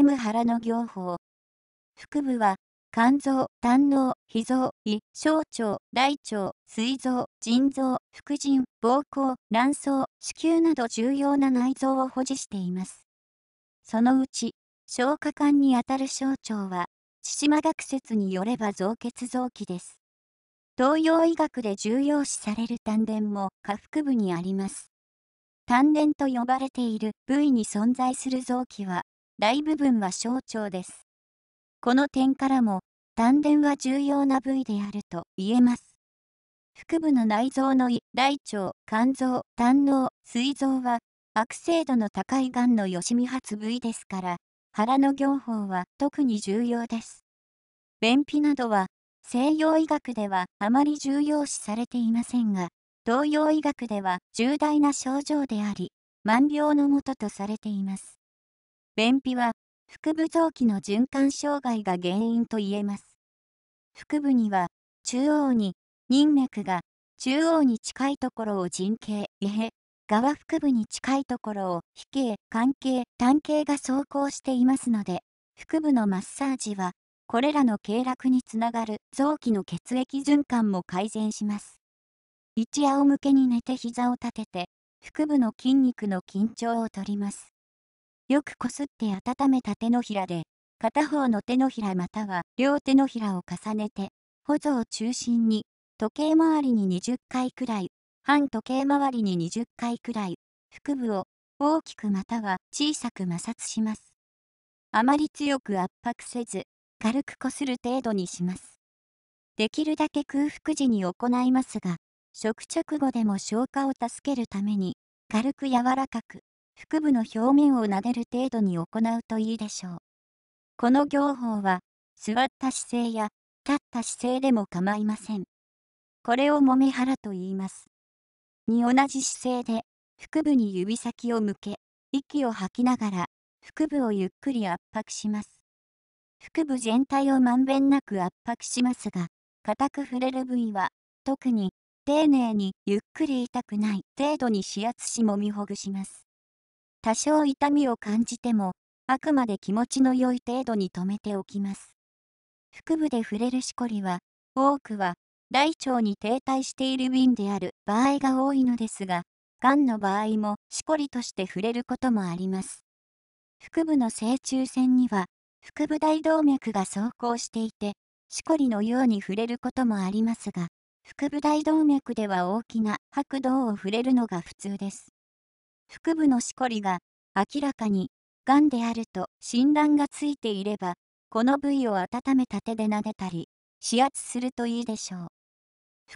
m 原の行法。腹部は、肝臓、胆脳、脾臓、胃、小腸、大腸、膵臓、腎臓、副腎、膀胱、卵巣、子宮など重要な内臓を保持しています。そのうち、消化管にあたる小腸は、千島学説によれば造血臓器です。東洋医学で重要視される丹田も下腹部にあります。丹田と呼ばれている部位に存在する臓器は、大部分は象徴です。この点からも、丹田は重要な部位であると言えます。腹部の内臓の胃、大腸、肝臓、胆の膵臓は、悪性度の高いがんのよしみ発部位ですから、腹の行法は特に重要です。便秘などは、西洋医学ではあまり重要視されていませんが、東洋医学では重大な症状であり、万病のもととされています。便秘は腹部臓器の循環障害が原因といえます腹部には中央に任脈が中央に近いところを腎形胃へ側腹部に近いところを皮形関係単形が走行していますので腹部のマッサージはこれらの経絡につながる臓器の血液循環も改善します一を向けに寝て膝を立てて腹部の筋肉の緊張を取りますよくこすって温めた手のひらで、片方の手のひらまたは両手のひらを重ねて、補助を中心に、時計回りに20回くらい、反時計回りに20回くらい、腹部を大きくまたは小さく摩擦します。あまり強く圧迫せず、軽くこする程度にします。できるだけ空腹時に行いますが、食直後でも消化を助けるために、軽く柔らかく、腹部の表面を撫でる程度に行うといいでしょう。この業法は、座った姿勢や立った姿勢でも構いません。これを揉め腹と言います。に同じ姿勢で、腹部に指先を向け、息を吐きながら、腹部をゆっくり圧迫します。腹部全体をまんべんなく圧迫しますが、硬く触れる部位は、特に、丁寧にゆっくり痛くない程度に指圧しもみほぐします。多少痛みを感じても、あくまで気持ちの良い程度に止めておきます。腹部で触れるしこりは、多くは大腸に停滞しているンである場合が多いのですが、がんの場合もしこりとして触れることもあります。腹部の正中線には、腹部大動脈が走行していて、しこりのように触れることもありますが、腹部大動脈では大きな白道を触れるのが普通です。腹部のしこりが明らかにがんであると診断がついていれば、この部位を温めた手で撫でたり、指圧するといいでしょう。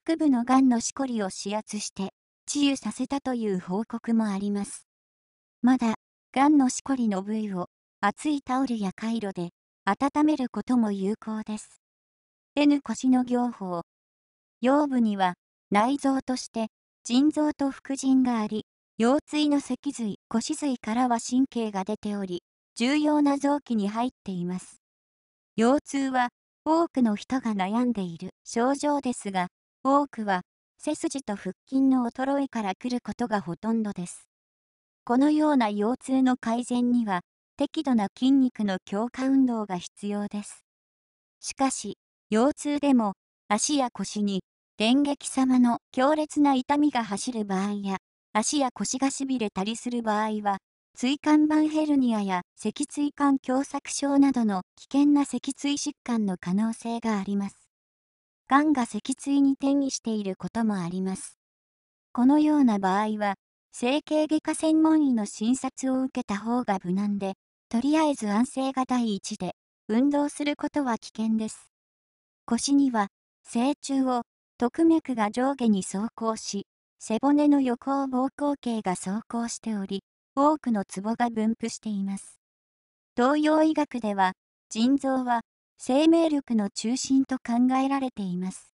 腹部のがんのしこりを指圧して、治癒させたという報告もあります。まだ、がんのしこりの部位を熱いタオルやカイロで温めることも有効です。N 腰の行法。腰部には内臓として腎臓と副腎があり、腰椎の脊髄、腰髄からは神経が出ており、重要な臓器に入っています。腰痛は多くの人が悩んでいる症状ですが、多くは背筋と腹筋の衰えから来ることがほとんどです。このような腰痛の改善には、適度な筋肉の強化運動が必要です。しかし、腰痛でも足や腰に電撃様の強烈な痛みが走る場合や、足や腰がしびれたりする場合は、椎間板ヘルニアや脊椎管狭窄症などの危険な脊椎疾患の可能性があります。がんが脊椎に転移していることもあります。このような場合は、整形外科専門医の診察を受けた方が無難で、とりあえず安静が第一で、運動することは危険です。腰には、成虫を、特脈が上下に走行し、背骨の横を膀胱系が走行しており、多くのツボが分布しています。東洋医学では、腎臓は生命力の中心と考えられています。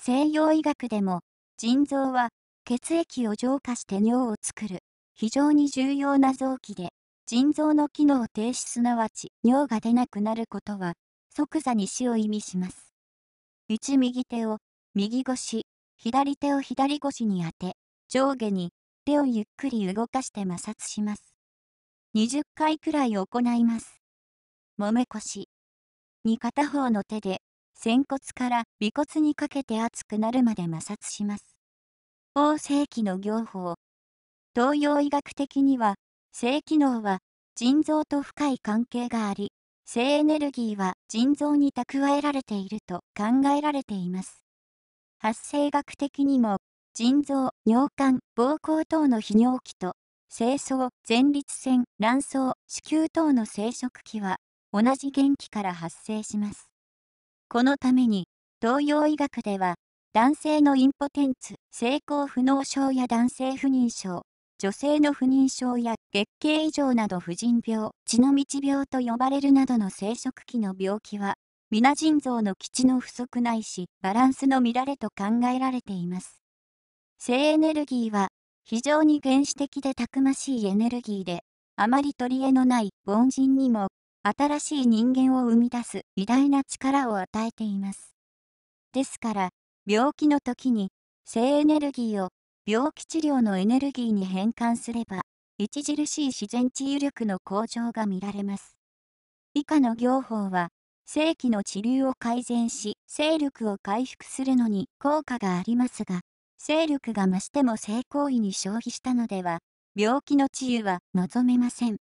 西洋医学でも、腎臓は血液を浄化して尿を作る非常に重要な臓器で、腎臓の機能停止すなわち尿が出なくなることは即座に死を意味します。1右手を右腰、左手を左腰に当て、上下に手をゆっくり動かして摩擦します。20回くらい行います。もめ腰に片方の手で、仙骨から尾骨にかけて熱くなるまで摩擦します。法正規の行法。東洋医学的には、性機能は腎臓と深い関係があり、性エネルギーは腎臓に蓄えられていると考えられています。発生学的にも、腎臓、尿管、膀胱等の泌尿器と、精巣、前立腺、卵巣、子宮等の生殖器は、同じ元気から発生します。このために、東洋医学では、男性のインポテンツ、性交不能症や男性不妊症、女性の不妊症や月経異常など婦人病、血の道病と呼ばれるなどの生殖器の病気は、皆腎臓の基地の不足ないし、バランスの乱れと考えられています。性エネルギーは、非常に原始的でたくましいエネルギーで、あまり取り柄のない凡人にも、新しい人間を生み出す偉大な力を与えています。ですから、病気の時に、性エネルギーを病気治療のエネルギーに変換すれば、著しい自然治癒力の向上が見られます。以下の業法は、正規の治癒を改善し、勢力を回復するのに効果がありますが、勢力が増しても性行為に消費したのでは、病気の治癒は望めません。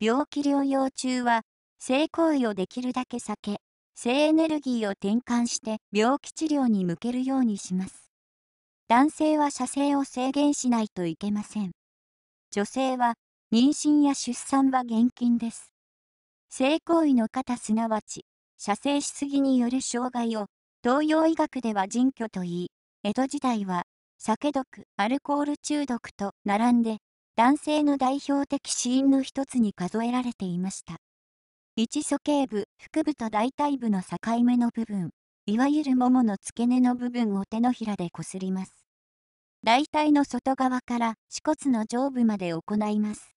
病気療養中は、性行為をできるだけ避け、性エネルギーを転換して病気治療に向けるようにします。男性は射精を制限しないといけません。女性は妊娠や出産は厳禁です。性行為の型すなわち、射精しすぎによる障害を、東洋医学では人居と言い、江戸時代は、酒毒、アルコール中毒と並んで、男性の代表的死因の一つに数えられていました。一鼠径部、腹部と大腿部の境目の部分、いわゆるももの付け根の部分を手のひらでこすります。大体の外側から恥骨の上部まで行います。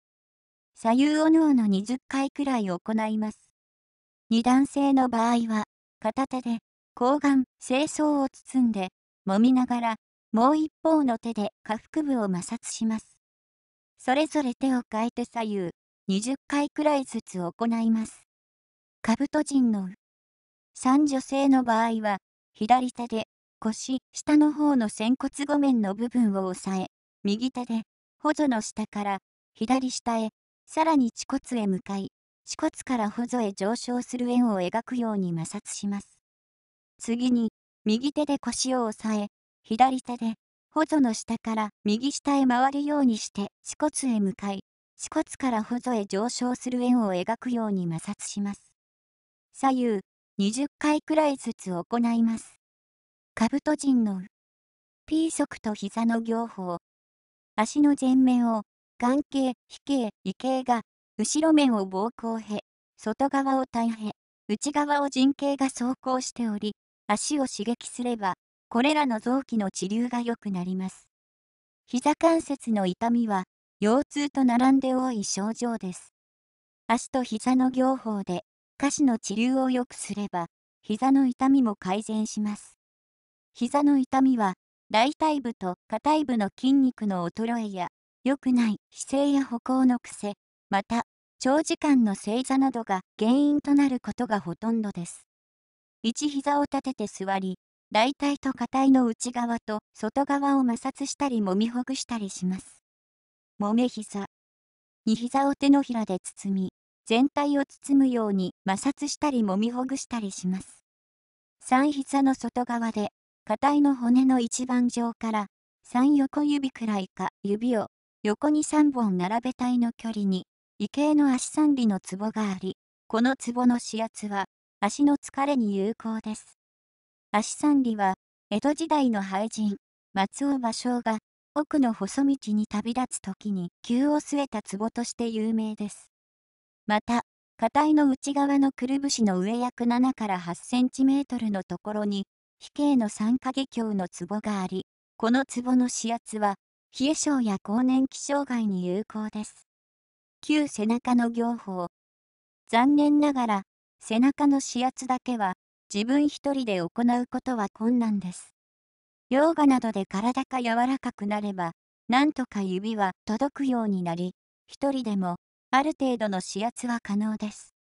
左右おのおの20回くらい行います。二段性の場合は、片手で、睾丸、清掃を包んで、揉みながら、もう一方の手で下腹部を摩擦します。それぞれ手を変えて左右、20回くらいずつ行います。カブト人の3女性の場合は、左手で腰、下の方の仙骨めんの部分を押さえ、右手で、補助の下から、左下へさらに恥骨へ向かい、恥骨から補へ上昇する円を描くように摩擦します。次に、右手で腰を押さえ、左手で、補助の下から右下へ回るようにして、恥骨へ向かい、恥骨から補助へ上昇する円を描くように摩擦します。左右、20回くらいずつ行います。カブト陣の P 足と膝の両方、足の前面を眼形、皮形、異形が、後ろ面を膀胱へ、外側を体へ、内側を陣形が走行しており、足を刺激すれば、これらの臓器の治療が良くなります。膝関節の痛みは、腰痛と並んで多い症状です。足と膝の両方で、下肢の治療を良くすれば、膝の痛みも改善します。膝の痛みは、大腿部と下腿部の筋肉の衰えや、良くない姿勢や歩行の癖、また、長時間の正座などが原因となることがほとんどです。1膝を立てて座り、大体と下いの内側と外側を摩擦したり揉みほぐしたりします。揉め膝。2膝を手のひらで包み、全体を包むように摩擦したり揉みほぐしたりします。3膝の外側で、硬いの骨の一番上から3横指くらいか指を横に3本並べたいの距離に、異形の足三里の壺があり、この壺の指圧は、足の疲れに有効です。足三里は、江戸時代の俳人、松尾芭蕉が、奥の細道に旅立つ時に急を据えた壺として有名です。また、下体の内側のくるぶしの上約7から8センチメートルのところに、飛形の三影鏡の壺があり、この壺の指圧は、冷え症や更年期障害に有効です。旧背中の行法。残念ながら、背中の指圧だけは、自分一人で行うことは困難です。ヨガなどで体が柔らかくなれば、なんとか指は届くようになり、一人でも、ある程度の指圧は可能です。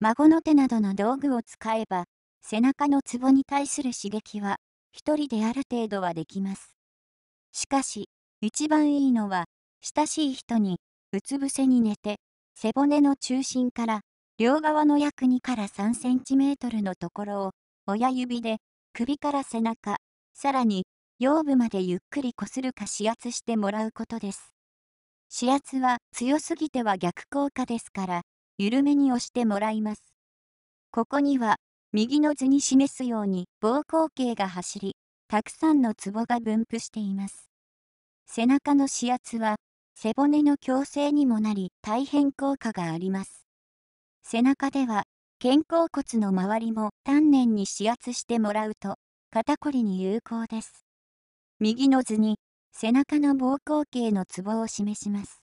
孫の手などの道具を使えば、背中のツボに対する刺激は、一人である程度はできます。しかし、一番いいのは、親しい人に、うつ伏せに寝て、背骨の中心から、両側の約2から3センチメートルのところを、親指で、首から背中、さらに、腰部までゆっくりこするか指圧してもらうことです。指圧は強すぎては逆効果ですから、緩めに押してもらいます。ここには、右の図に示すように、膀胱系が走り、たくさんのツボが分布しています。背中の指圧は、背骨の矯正にもなり大変効果があります。背中では、肩甲骨の周りも丹念に指圧してもらうと、肩こりに有効です。右の図に、背中の膀胱系のツボを示します。